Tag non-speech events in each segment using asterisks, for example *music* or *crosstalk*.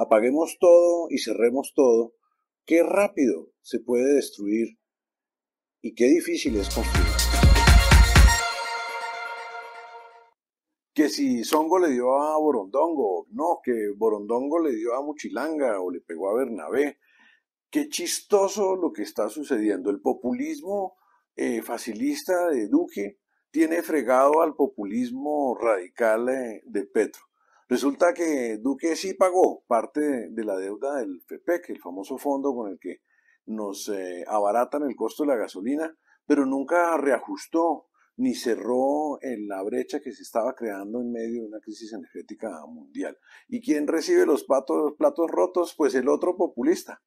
apaguemos todo y cerremos todo, qué rápido se puede destruir y qué difícil es construir. Que si Songo le dio a Borondongo, no, que Borondongo le dio a Muchilanga o le pegó a Bernabé. Qué chistoso lo que está sucediendo. El populismo eh, facilista de Duque tiene fregado al populismo radical eh, de Petro. Resulta que Duque sí pagó parte de, la deuda del FEPEC, el famoso fondo con el que nos eh, abaratan el costo de la gasolina, pero nunca reajustó ni cerró la brecha que se estaba creando en medio de una crisis energética mundial. ¿Y quién recibe los platos rotos? Pues el otro populista,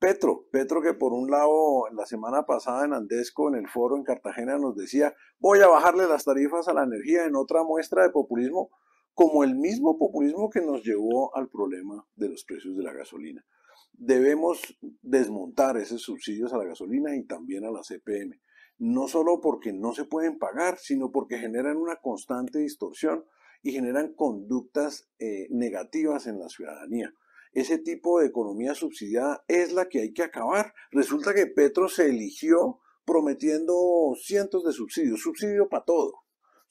Petro. Petro que por un lado la semana pasada en Andesco, en el foro en Cartagena, nos decía, voy a bajarle las tarifas a la energía en otra muestra de populismo como el mismo populismo que nos llevó al problema de los precios de la gasolina. Debemos desmontar esos subsidios a la gasolina y también a la CPM, no solo porque no se pueden pagar, sino porque generan una constante distorsión y generan conductas eh, negativas en la ciudadanía. Ese tipo de economía subsidiada es la que hay que acabar. Resulta que Petro se eligió prometiendo cientos de subsidios, subsidio para todo,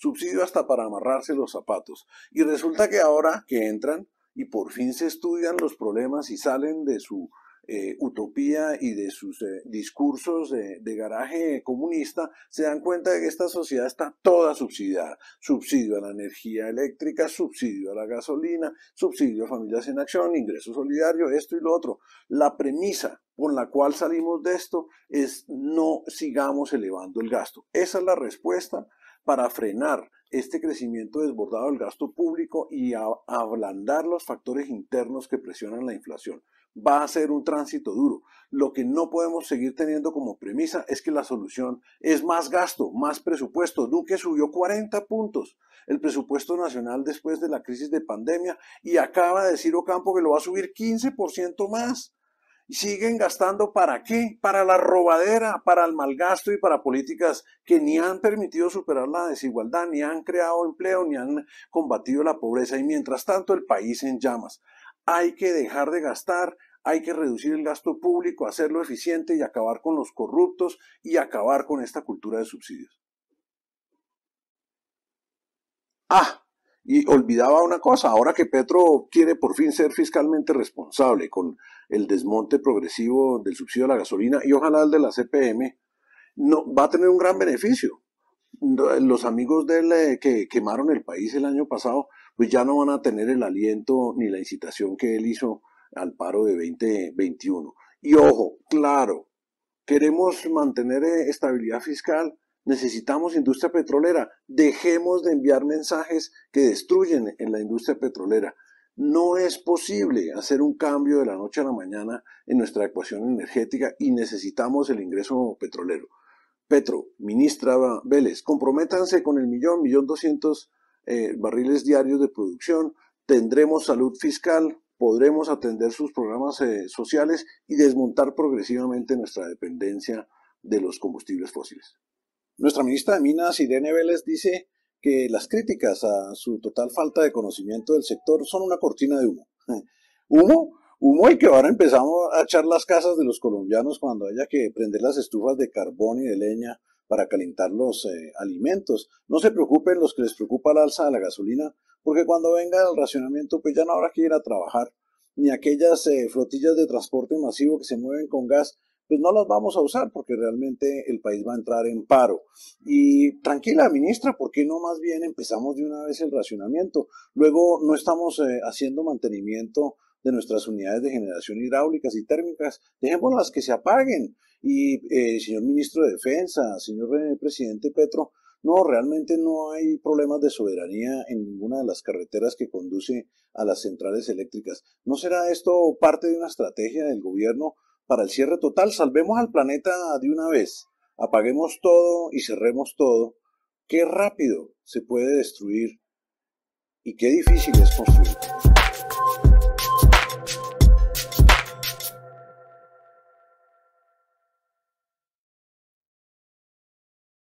subsidio hasta para amarrarse los zapatos. Y resulta que ahora que entran y por fin se estudian los problemas y salen de su eh, utopía y de sus eh, discursos de, garaje comunista, se dan cuenta de que esta sociedad está toda subsidiada. Subsidio a la energía eléctrica, subsidio a la gasolina, subsidio a familias en acción, ingreso solidario, esto y lo otro. La premisa con la cual salimos de esto es no sigamos elevando el gasto. Esa es la respuesta para frenar este crecimiento desbordado del gasto público y ablandar los factores internos que presionan la inflación. Va a ser un tránsito duro. Lo que no podemos seguir teniendo como premisa es que la solución es más gasto, más presupuesto. Duque subió 40 puntos el presupuesto nacional después de la crisis de pandemia y acaba de decir Ocampo que lo va a subir 15% más siguen gastando para qué? Para la robadera, para el malgasto y para políticas que ni han permitido superar la desigualdad, ni han creado empleo, ni han combatido la pobreza y mientras tanto el país en llamas. Hay que dejar de gastar, hay que reducir el gasto público, hacerlo eficiente y acabar con los corruptos y acabar con esta cultura de subsidios. Ah, y olvidaba una cosa, ahora que Petro quiere por fin ser fiscalmente responsable con el desmonte progresivo del subsidio a la gasolina y ojalá el de la CPM, no, va a tener un gran beneficio. Los amigos de él eh, que quemaron el país el año pasado, pues ya no van a tener el aliento ni la incitación que él hizo al paro de 2021. Y ojo, claro, queremos mantener eh, estabilidad fiscal, Necesitamos industria petrolera. Dejemos de enviar mensajes que destruyen en la industria petrolera. No es posible hacer un cambio de la noche a la mañana en nuestra ecuación energética y necesitamos el ingreso petrolero. Petro, ministra Vélez, comprométanse con el millón, millón doscientos eh, barriles diarios de producción. Tendremos salud fiscal, podremos atender sus programas eh, sociales y desmontar progresivamente nuestra dependencia de los combustibles fósiles. Nuestra ministra de Minas, Irene Vélez, dice que las críticas a su total falta de conocimiento del sector son una cortina de humo. *laughs* Humo, humo y que ahora empezamos a echar las casas de los colombianos cuando haya que prender las estufas de carbón y de leña para calentar los eh, alimentos. No se preocupen los que les preocupa la alza de la gasolina, porque cuando venga el racionamiento pues ya no habrá que ir a trabajar, ni aquellas eh, flotillas de transporte masivo que se mueven con gas pues no las vamos a usar porque realmente el país va a entrar en paro. Y tranquila, ministra, ¿por qué no más bien empezamos de una vez el racionamiento? Luego no estamos eh, haciendo mantenimiento de nuestras unidades de generación hidráulicas y térmicas, las que se apaguen. Y eh, señor ministro de Defensa, señor eh, presidente Petro, no, realmente no hay problemas de soberanía en ninguna de las carreteras que conduce a las centrales eléctricas. ¿No será esto parte de una estrategia del gobierno para el cierre total, salvemos al planeta de una vez, apaguemos todo y cerremos todo, qué rápido se puede destruir y qué difícil es construir.